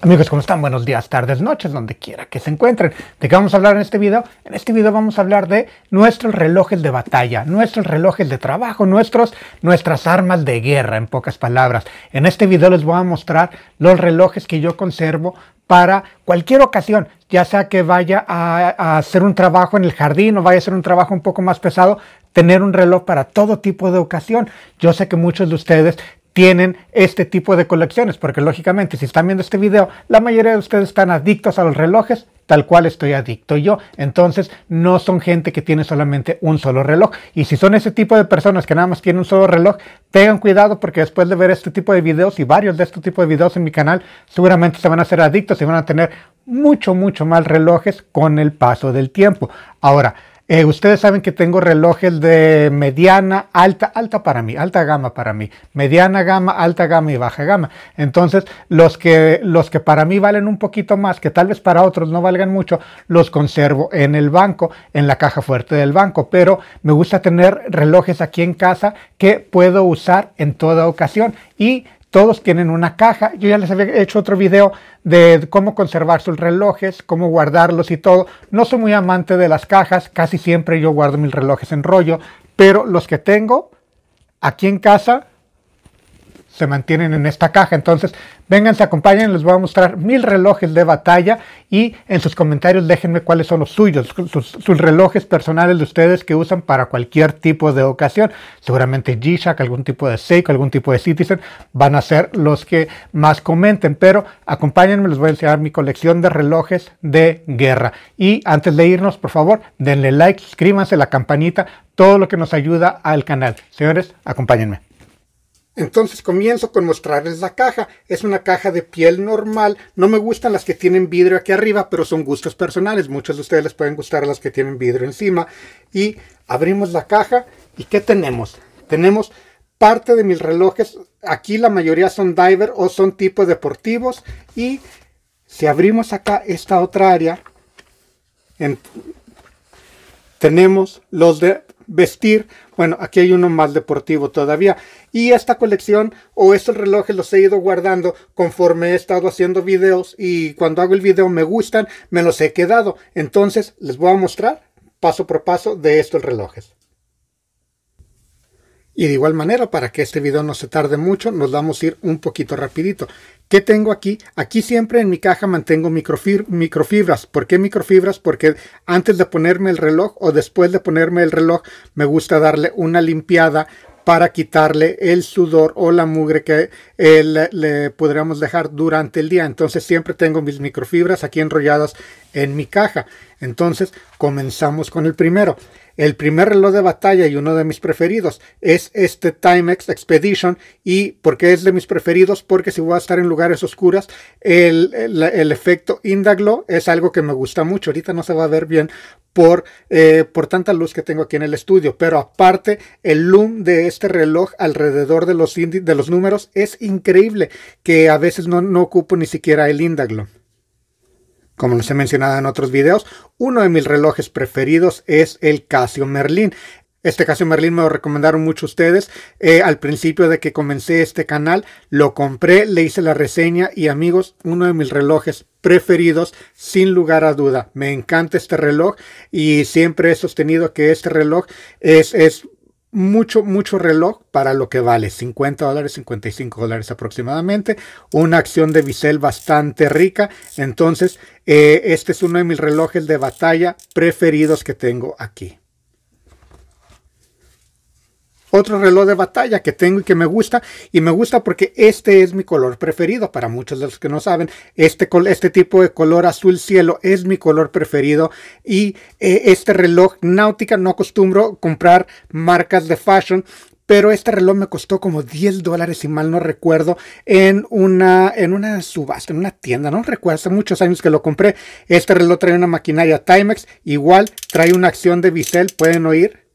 Amigos, ¿cómo están? Buenos días, tardes, noches, donde quiera que se encuentren. ¿De qué vamos a hablar en este video? En este video vamos a hablar de nuestros relojes de batalla, nuestros relojes de trabajo, nuestros, nuestras armas de guerra, en pocas palabras. En este video les voy a mostrar los relojes que yo conservo para cualquier ocasión, ya sea que vaya a hacer un trabajo en el jardín o vaya a hacer un trabajo un poco más pesado, tener un reloj para todo tipo de ocasión. Yo sé que muchos de ustedes tienen este tipo de colecciones, porque lógicamente si están viendo este video, la mayoría de ustedes están adictos a los relojes, tal cual estoy adicto yo. Entonces, no son gente que tiene solamente un solo reloj. Y si son ese tipo de personas que nada más tienen un solo reloj, tengan cuidado porque después de ver este tipo de videos y varios de este tipo de videos en mi canal, seguramente se van a ser adictos y van a tener mucho, mucho más relojes con el paso del tiempo. Ahora, eh, ustedes saben que tengo relojes de mediana, alta, alta para mí, alta gama para mí, mediana gama, alta gama y baja gama. Entonces, los que, los que para mí valen un poquito más, que tal vez para otros no valgan mucho, los conservo en el banco, en la caja fuerte del banco. Pero me gusta tener relojes aquí en casa que puedo usar en toda ocasión y todos tienen una caja. Yo ya les había hecho otro video de cómo conservar sus relojes, cómo guardarlos y todo. No soy muy amante de las cajas, casi siempre yo guardo mis relojes en rollo, pero los que tengo aquí en casa se mantienen en esta caja. Entonces, vénganse, acompañen, les voy a mostrar mil relojes de batalla y en sus comentarios déjenme cuáles son los suyos, sus, relojes personales de ustedes que usan para cualquier tipo de ocasión. Seguramente G-Shock, algún tipo de Seiko, algún tipo de Citizen van a ser los que más comenten, pero acompáñenme, les voy a enseñar mi colección de relojes de guerra. Y antes de irnos, por favor, denle like, suscríbanse, la campanita, todo lo que nos ayuda al canal. Señores, acompáñenme. Entonces comienzo con mostrarles la caja. Es una caja de piel normal. No me gustan las que tienen vidrio aquí arriba, pero son gustos personales. Muchos de ustedes les pueden gustar las que tienen vidrio encima. Y abrimos la caja. ¿Y qué tenemos? Tenemos parte de mis relojes. Aquí la mayoría son diver o son tipos deportivos. Y si abrimos acá esta otra área, tenemos los de vestir. Bueno, aquí hay uno más deportivo todavía. Y esta colección o estos relojes los he ido guardando conforme he estado haciendo videos y cuando hago el video me gustan, me los he quedado. Entonces les voy a mostrar paso por paso de estos relojes. Y de igual manera, para que este video no se tarde mucho, nos vamos a ir un poquito rapidito. ¿Qué tengo aquí? Aquí siempre en mi caja mantengo microfibras. ¿Por qué microfibras? Porque antes de ponerme el reloj o después de ponerme el reloj me gusta darle una limpiada para quitarle el sudor o la mugre que eh, le, le, podríamos dejar durante el día. Entonces siempre tengo mis microfibras aquí enrolladas en mi caja. Entonces comenzamos con el primero. El primer reloj de batalla y uno de mis preferidos es este Timex Expedition. ¿Y por qué es de mis preferidos? Porque si voy a estar en lugares oscuras, el, efecto indaglo es algo que me gusta mucho. Ahorita no se va a ver bien por, eh, por, tanta luz que tengo aquí en el estudio. Pero aparte, el loom de este reloj alrededor de los, de los números es increíble que a veces no, no ocupo ni siquiera el indaglo. Como les he mencionado en otros videos, uno de mis relojes preferidos es el Casio Merlin. Este Casio Merlin me lo recomendaron mucho ustedes. Eh, al principio de que comencé este canal, lo compré, le hice la reseña y amigos, uno de mis relojes preferidos, sin lugar a duda. Me encanta este reloj y siempre he sostenido que este reloj es, es mucho, mucho reloj para lo que vale, 50 dólares, 55 dólares aproximadamente, una acción de bisel bastante rica, entonces eh, este es uno de mis relojes de batalla preferidos que tengo aquí. Otro reloj de batalla que tengo y que me gusta, y me gusta porque este es mi color preferido, para muchos de los que no saben, este, este tipo de color azul cielo es mi color preferido y eh, este reloj náutica no acostumbro comprar marcas de fashion, pero este reloj me costó como 10 dólares, si mal no recuerdo, en una, en una subasta, en una tienda, no recuerdo, hace muchos años que lo compré. Este reloj trae una maquinaria Timex, igual trae una acción de bisel, pueden oír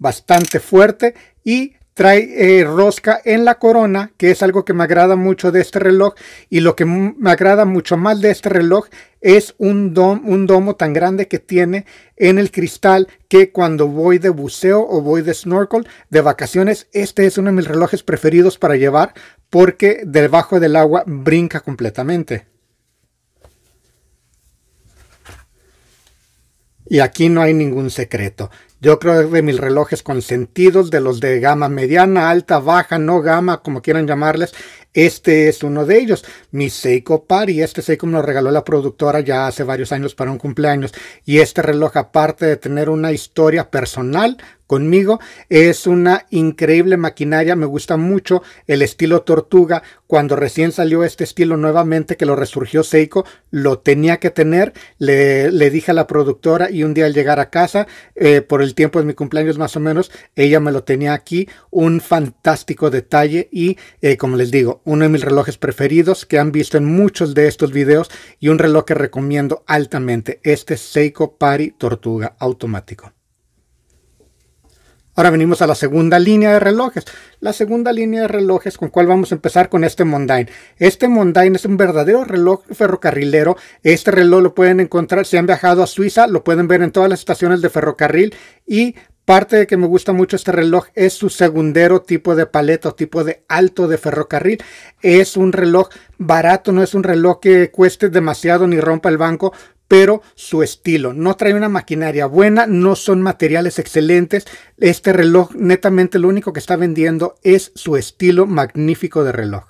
bastante fuerte y trae eh, rosca en la corona, que es algo que me agrada mucho de este reloj. Y lo que me agrada mucho más de este reloj es un, un domo tan grande que tiene en el cristal que cuando voy de buceo o voy de snorkel de vacaciones, este es uno de mis relojes preferidos para llevar porque debajo del agua brinca completamente. Y aquí no hay ningún secreto. Yo creo que de mis relojes consentidos, de los de gama mediana, alta, baja, no gama, como quieran llamarles, este es uno de ellos. Mi Seiko y este Seiko me lo regaló la productora ya hace varios años para un cumpleaños. Y este reloj, aparte de tener una historia personal, conmigo. Es una increíble maquinaria, me gusta mucho el estilo tortuga. Cuando recién salió este estilo nuevamente, que lo resurgió Seiko, lo tenía que tener. Le, dije a la productora y un día al llegar a casa, eh, por el tiempo de mi cumpleaños más o menos, ella me lo tenía aquí. Un fantástico detalle y, eh, como les digo, uno de mis relojes preferidos que han visto en muchos de estos videos y un reloj que recomiendo altamente. Este Seiko Pari Tortuga automático. Ahora venimos a la segunda línea de relojes. La segunda línea de relojes con cual vamos a empezar con este Mondain. Este Mondain es un verdadero reloj ferrocarrilero. Este reloj lo pueden encontrar si han viajado a Suiza, lo pueden ver en todas las estaciones de ferrocarril y Parte de que me gusta mucho este reloj es su segundero tipo de paleta, tipo de alto de ferrocarril. Es un reloj barato, no es un reloj que cueste demasiado ni rompa el banco, pero su estilo. No trae una maquinaria buena, no son materiales excelentes. Este reloj netamente lo único que está vendiendo es su estilo magnífico de reloj.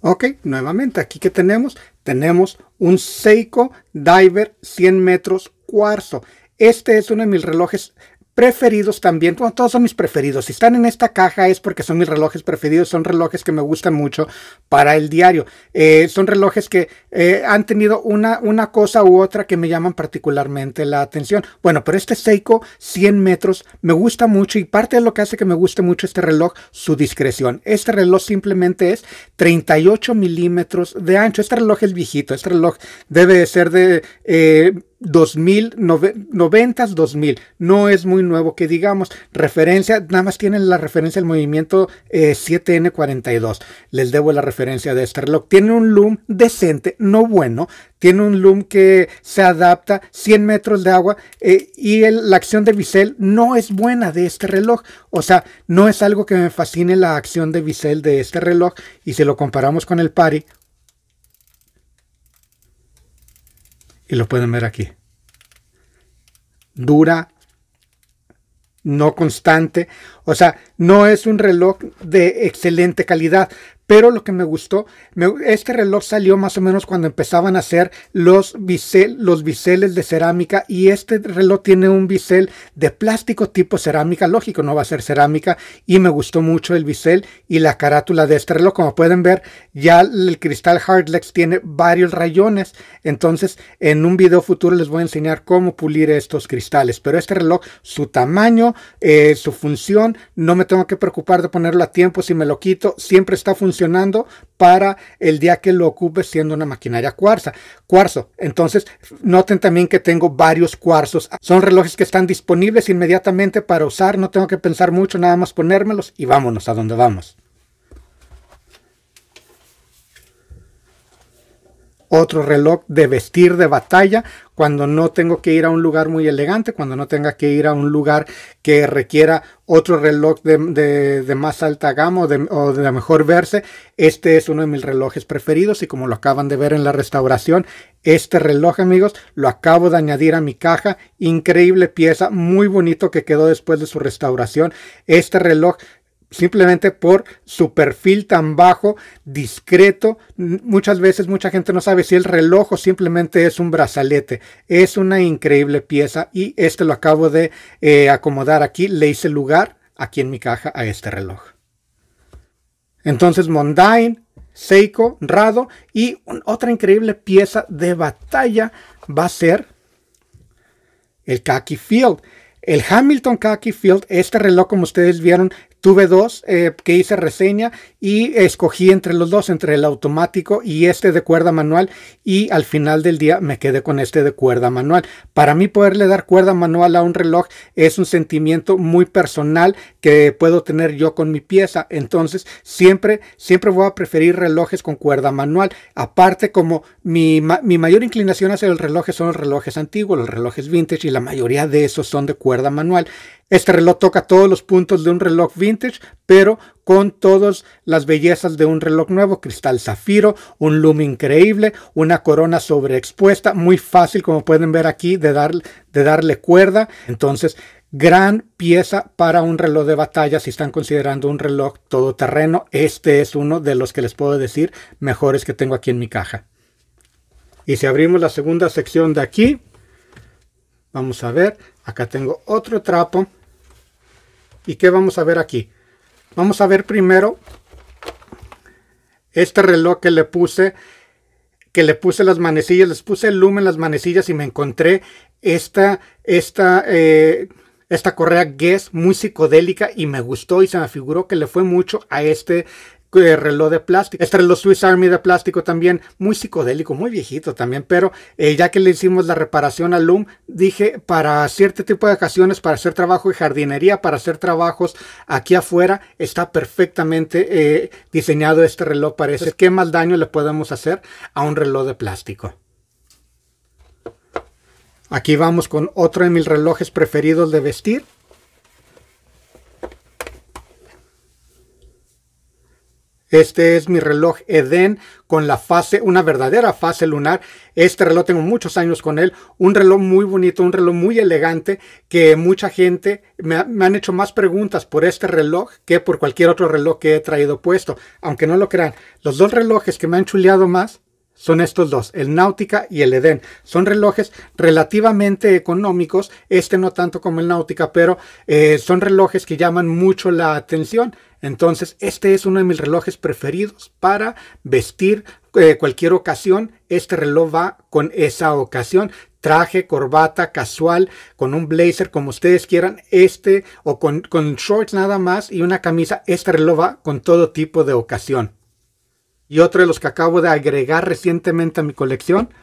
Ok, nuevamente aquí que tenemos, tenemos un Seiko Diver 100 metros cuarzo. Este es uno de mis relojes preferidos también, todos son mis preferidos. Si están en esta caja es porque son mis relojes preferidos, son relojes que me gustan mucho para el diario. Eh, son relojes que eh, han tenido una, una cosa u otra que me llaman particularmente la atención. Bueno, pero este Seiko 100 metros me gusta mucho y parte de lo que hace que me guste mucho este reloj, su discreción. Este reloj simplemente es 38 milímetros de ancho. Este reloj es viejito, este reloj debe ser de... Eh, 2000, 90 2000. No es muy nuevo que digamos. Referencia, nada más tienen la referencia el movimiento 7N42. Eh, Les debo la referencia de este reloj. Tiene un loom decente, no bueno. Tiene un loom que se adapta 100 metros de agua eh, y la acción de bisel no es buena de este reloj. O sea, no es algo que me fascine la acción de bisel de este reloj. Y si lo comparamos con el Pari y lo pueden ver aquí. Dura, no constante, o sea, no es un reloj de excelente calidad, pero lo que me gustó, este reloj salió más o menos cuando empezaban a hacer los, bisel, los biseles de cerámica y este reloj tiene un bisel de plástico tipo cerámica, lógico, no va a ser cerámica y me gustó mucho el bisel y la carátula de este reloj. Como pueden ver, ya el cristal Hardlex tiene varios rayones, entonces en un video futuro les voy a enseñar cómo pulir estos cristales, pero este reloj, su tamaño, eh, su función, no me tengo que preocupar de ponerlo a tiempo si me lo quito, siempre está funcionando funcionando para el día que lo ocupe siendo una maquinaria cuarza, cuarzo. Entonces, noten también que tengo varios cuarzos. Son relojes que están disponibles inmediatamente para usar, no tengo que pensar mucho, nada más ponérmelos y vámonos a donde vamos. otro reloj de vestir de batalla cuando no tengo que ir a un lugar muy elegante, cuando no tenga que ir a un lugar que requiera otro reloj de, más alta gama o de, o de mejor verse. Este es uno de mis relojes preferidos y como lo acaban de ver en la restauración, este reloj amigos lo acabo de añadir a mi caja. Increíble pieza, muy bonito que quedó después de su restauración. Este reloj simplemente por su perfil tan bajo, discreto. Muchas veces mucha gente no sabe si el reloj o simplemente es un brazalete. Es una increíble pieza y este lo acabo de eh, acomodar aquí. Le hice lugar aquí en mi caja a este reloj. Entonces Mondain, Seiko, Rado y otra increíble pieza de batalla va a ser el Khaki Field. El Hamilton Khaki Field, este reloj como ustedes vieron, Tuve dos eh, que hice reseña y escogí entre los dos, entre el automático y este de cuerda manual y al final del día me quedé con este de cuerda manual. Para mí poderle dar cuerda manual a un reloj es un sentimiento muy personal que puedo tener yo con mi pieza. Entonces siempre, siempre voy a preferir relojes con cuerda manual. Aparte como mi, mi mayor inclinación hacia el reloj son los relojes antiguos, los relojes vintage y la mayoría de esos son de cuerda manual. Este reloj toca todos los puntos de un reloj vintage, pero con todas las bellezas de un reloj nuevo, cristal zafiro, un lume increíble, una corona sobreexpuesta, muy fácil como pueden ver aquí de, de darle cuerda. Entonces, gran pieza para un reloj de batalla si están considerando un reloj todoterreno. Este es uno de los que les puedo decir mejores que tengo aquí en mi caja. Y si abrimos la segunda sección de aquí, vamos a ver, acá tengo otro trapo ¿Y qué vamos a ver aquí? Vamos a ver primero este reloj que le puse, que le puse las manecillas, les puse el lumen las manecillas y me encontré esta, esta, eh, esta correa Guess muy psicodélica y me gustó y se me figuró que le fue mucho a este eh, reloj de plástico. Este reloj Swiss Army de plástico también, muy psicodélico, muy viejito también, pero eh, ya que le hicimos la reparación al Loom, dije para cierto tipo de ocasiones, para hacer trabajo y jardinería, para hacer trabajos aquí afuera, está perfectamente eh, diseñado este reloj parece que ¿Qué más daño le podemos hacer a un reloj de plástico? Aquí vamos con otro de mis relojes preferidos de vestir. Este es mi reloj Eden con la fase, una verdadera fase lunar. Este reloj tengo muchos años con él. Un reloj muy bonito, un reloj muy elegante que mucha gente me, han hecho más preguntas por este reloj que por cualquier otro reloj que he traído puesto. Aunque no lo crean, los dos relojes que me han chuleado más son estos dos, el Náutica y el Edén. Son relojes relativamente económicos, este no tanto como el Náutica, pero eh, son relojes que llaman mucho la atención. Entonces, este es uno de mis relojes preferidos para vestir eh, cualquier ocasión. Este reloj va con esa ocasión traje, corbata, casual, con un blazer, como ustedes quieran, este, o con, con, shorts nada más y una camisa, este reloj va con todo tipo de ocasión y otro de los que acabo de agregar recientemente a mi colección,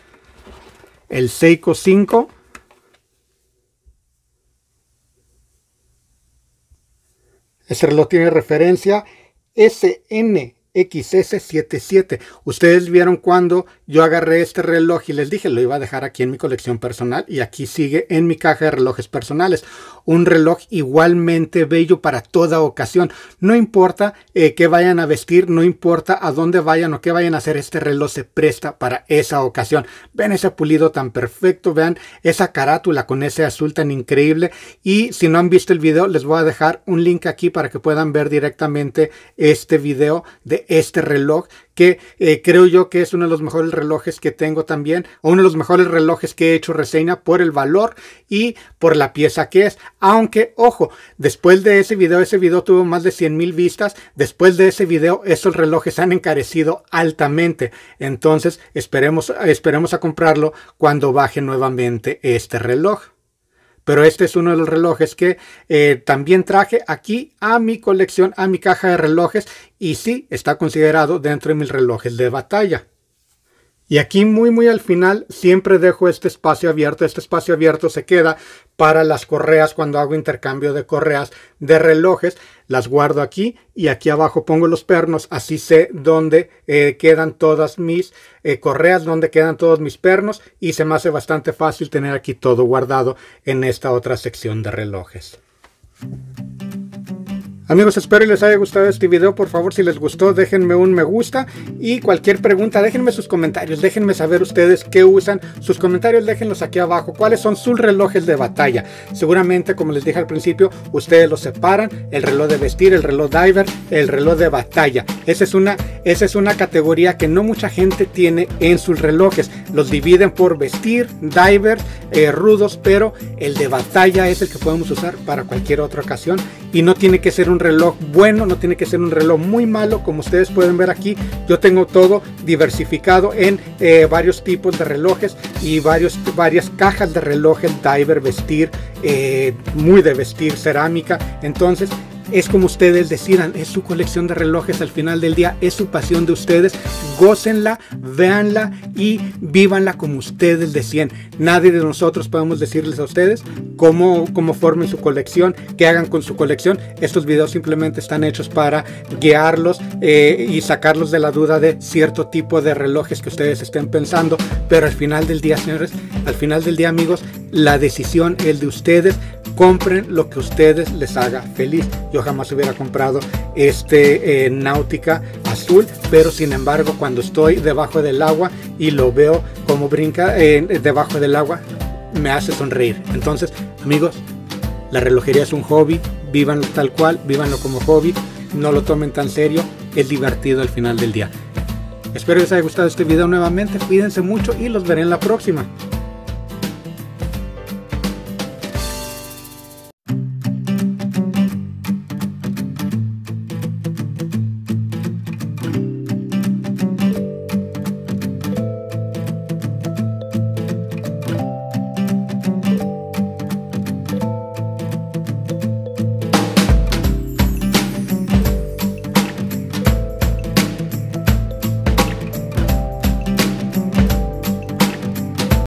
el Seiko 5. Ese reloj tiene referencia SN XS77. Ustedes vieron cuando yo agarré este reloj y les dije, lo iba a dejar aquí en mi colección personal y aquí sigue en mi caja de relojes personales. Un reloj igualmente bello para toda ocasión. No importa eh, qué vayan a vestir, no importa a dónde vayan o qué vayan a hacer, este reloj se presta para esa ocasión. ven ese pulido tan perfecto, vean esa carátula con ese azul tan increíble y si no han visto el video les voy a dejar un link aquí para que puedan ver directamente este video de este reloj que eh, creo yo que es uno de los mejores relojes que tengo también, o uno de los mejores relojes que he hecho reseña por el valor y por la pieza que es. Aunque, ojo, después de ese video, ese video tuvo más de 100 mil vistas, después de ese video esos relojes han encarecido altamente. Entonces esperemos, esperemos a comprarlo cuando baje nuevamente este reloj pero este es uno de los relojes que eh, también traje aquí a mi colección, a mi caja de relojes y sí está considerado dentro de mis relojes de batalla. Y aquí muy muy al final siempre dejo este espacio abierto. Este espacio abierto se queda para las correas cuando hago intercambio de correas de relojes. Las guardo aquí y aquí abajo pongo los pernos. Así sé dónde eh, quedan todas mis eh, correas, dónde quedan todos mis pernos. Y se me hace bastante fácil tener aquí todo guardado en esta otra sección de relojes. Amigos, espero les haya gustado este video. Por favor, si les gustó, déjenme un me gusta y cualquier pregunta, déjenme sus comentarios. Déjenme saber ustedes qué usan. Sus comentarios déjenlos aquí abajo. ¿Cuáles son sus relojes de batalla? Seguramente, como les dije al principio, ustedes los separan. El reloj de vestir, el reloj diver, el reloj de batalla. Esa es una, esa es una categoría que no mucha gente tiene en sus relojes. Los dividen por vestir, diver, eh, rudos, pero el de batalla es el que podemos usar para cualquier otra ocasión y no tiene que ser un reloj bueno, no tiene que ser un reloj muy malo. Como ustedes pueden ver aquí, yo tengo todo diversificado en eh, varios tipos de relojes y varios, varias cajas de relojes diver, vestir, eh, muy de vestir, cerámica. Entonces es como ustedes decidan, es su colección de relojes al final del día, es su pasión de ustedes, gócenla, véanla y vívanla como ustedes decían. Nadie de nosotros podemos decirles a ustedes cómo, cómo formen su colección, qué hagan con su colección. Estos videos simplemente están hechos para guiarlos eh, y sacarlos de la duda de cierto tipo de relojes que ustedes estén pensando, pero al final del día, señores, al final del día, amigos, la decisión es de ustedes. Compren lo que ustedes les haga feliz. Yo jamás hubiera comprado este eh, náutica azul, pero sin embargo cuando estoy debajo del agua y lo veo como brinca debajo del agua, me hace sonreír. Entonces, amigos, la relojería es un hobby, vívanlo tal cual, Vivanlo como hobby, no lo tomen tan serio, es divertido al final del día. Espero que les haya gustado este video nuevamente, cuídense mucho y los veré en la próxima.